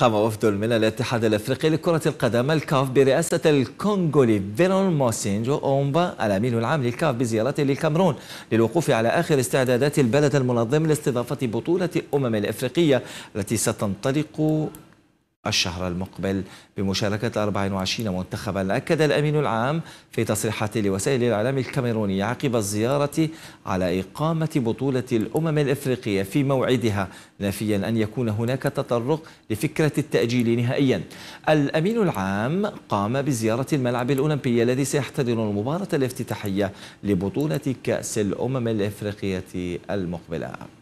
قام وفد من الاتحاد الافريقي لكرة القدم الكاف برئاسة الكونغولي فيرون موسينجو أومبا الأمين العام للكاف بزيارة للكامرون للوقوف على آخر استعدادات البلد المنظم لاستضافة بطولة أمم الأفريقية التي ستنطلق الشهر المقبل بمشاركة 24 منتخبا أكد الأمين العام في تصريحات لوسائل الإعلام الكاميرونية عقب الزيارة على إقامة بطولة الأمم الإفريقية في موعدها نافيا أن يكون هناك تطرق لفكرة التأجيل نهائيا الأمين العام قام بزيارة الملعب الأولمبي الذي سيحتضن المباراة الافتتاحية لبطولة كأس الأمم الإفريقية المقبلة